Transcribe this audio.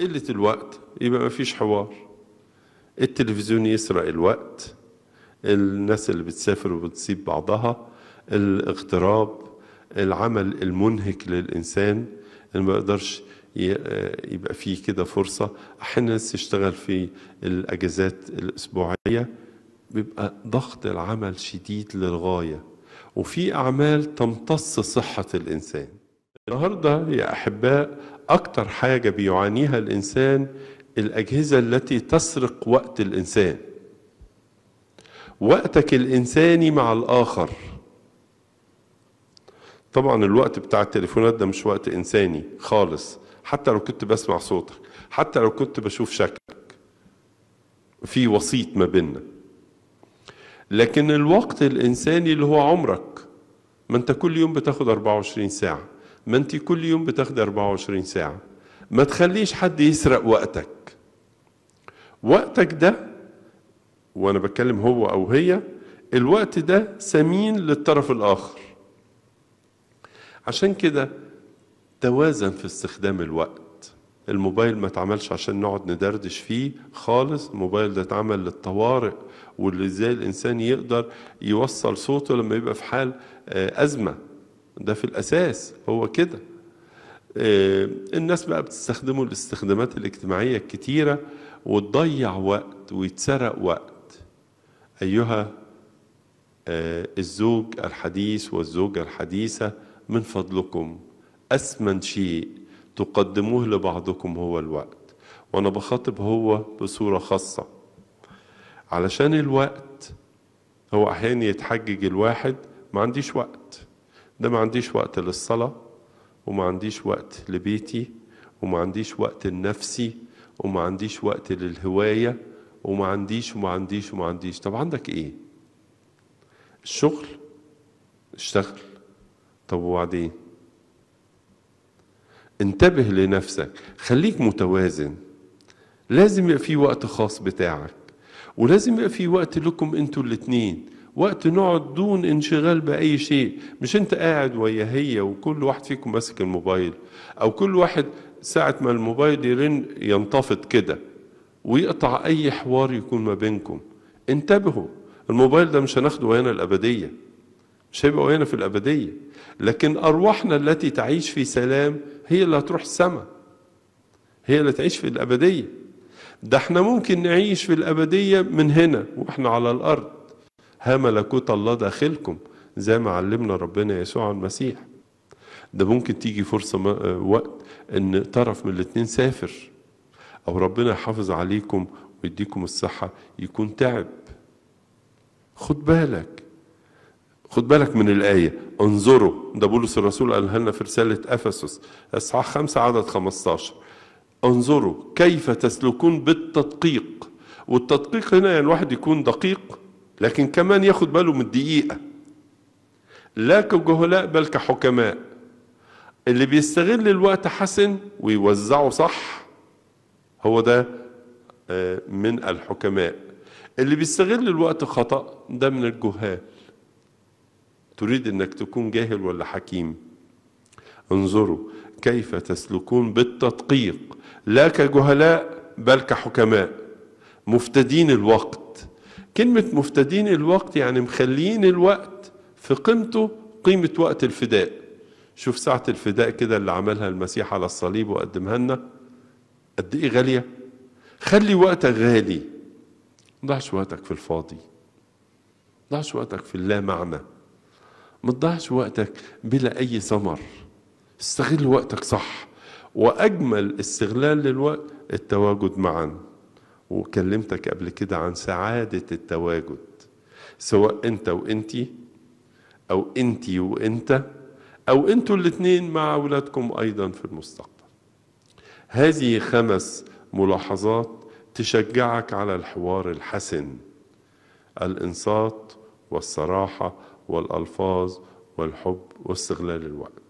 قلة الوقت يبقى ما فيش حوار التلفزيون يسرق الوقت الناس اللي بتسافر وبتسيب بعضها الاغتراب العمل المنهك للإنسان اللي ما يقدرش آه، يبقى فيه كده فرصة أحيانا الناس تشتغل في الأجازات الأسبوعية بيبقى ضغط العمل شديد للغاية وفي أعمال تمتص صحة الإنسان النهاردة يا أحباء أكتر حاجة بيعانيها الإنسان الأجهزة التي تسرق وقت الإنسان وقتك الإنساني مع الآخر طبعا الوقت بتاع التليفونات ده مش وقت إنساني خالص حتى لو كنت بسمع صوتك حتى لو كنت بشوف شكلك في وسيط ما بيننا لكن الوقت الإنساني اللي هو عمرك ما انت كل يوم بتاخد 24 ساعه ما انت كل يوم بتاخدي 24 ساعه ما تخليش حد يسرق وقتك وقتك ده وانا بتكلم هو او هي الوقت ده سمين للطرف الاخر عشان كده توازن في استخدام الوقت الموبايل ما اتعملش عشان نقعد ندردش فيه خالص الموبايل ده اتعمل للطوارئ واللي ازاي الانسان يقدر يوصل صوته لما يبقى في حال آه، ازمه ده في الأساس هو كده آه، الناس بقى بتستخدمه الاستخدامات الاجتماعية الكتيرة وتضيع وقت ويتسرق وقت أيها آه، الزوج الحديث والزوجة الحديثة من فضلكم أثمن شيء تقدموه لبعضكم هو الوقت وأنا بخاطب هو بصورة خاصة علشان الوقت هو أحيانا يتحجج الواحد ما عنديش وقت ده ما عنديش وقت للصلاة وما عنديش وقت لبيتي وما عنديش وقت لنفسي وما عنديش وقت للهواية وما عنديش وما عنديش وما عنديش طب عندك ايه الشغل اشتغل طب وبعدين انتبه لنفسك خليك متوازن لازم يبقى في وقت خاص بتاعك ولازم يبقى في وقت لكم انتوا الاتنين وقت نقعد دون انشغال بأي شيء مش انت قاعد ويا هي وكل واحد فيكم ماسك الموبايل او كل واحد ساعة ما الموبايل يرن ينتفض كده ويقطع اي حوار يكون ما بينكم انتبهوا الموبايل ده مش هناخده ويانا الابدية مش هيبقى ويانا في الابدية لكن ارواحنا التي تعيش في سلام هي اللي هتروح السما هي اللي تعيش في الابدية ده احنا ممكن نعيش في الابدية من هنا واحنا على الارض ها ملكوت الله داخلكم زي ما علمنا ربنا يسوع المسيح ده ممكن تيجي فرصة آه، وقت ان طرف من الاتنين سافر او ربنا يحافظ عليكم ويديكم الصحة يكون تعب خد بالك خد بالك من الآية انظروا ده بولس الرسول قالها لنا في رسالة أفسس أصحاح خمسة عدد 15 انظروا كيف تسلكون بالتدقيق والتدقيق هنا يعني الواحد يكون دقيق لكن كمان ياخد باله من الدقيقة لا كجهلاء بل كحكماء اللي بيستغل الوقت حسن ويوزعه صح هو ده آه، من الحكماء اللي بيستغل الوقت خطأ ده من الجهال تريد انك تكون جاهل ولا حكيم انظروا كيف تسلكون بالتدقيق لا كجهلاء بل كحكماء مفتدين الوقت كلمة مفتدين الوقت يعني مخليين الوقت في قيمته قيمة وقت الفداء شوف ساعة الفداء كده اللي عملها المسيح على الصليب وقدمها لنا قد ايه غالية خلي وقتك غالي ما تضيعش وقتك في الفاضي ما تضيعش وقتك في اللا معنى ما تضيعش وقتك بلا أي ثمر استغل وقتك صح وأجمل استغلال للوقت التواجد معاً وكلمتك قبل كده عن سعادة التواجد سواء أنت وأنتي أو أنتي وأنت أو أنتوا الاتنين مع أولادكم أيضا في المستقبل هذه خمس ملاحظات تشجعك على الحوار الحسن الانصات والصراحه والالفاظ والحب واستغلال الوقت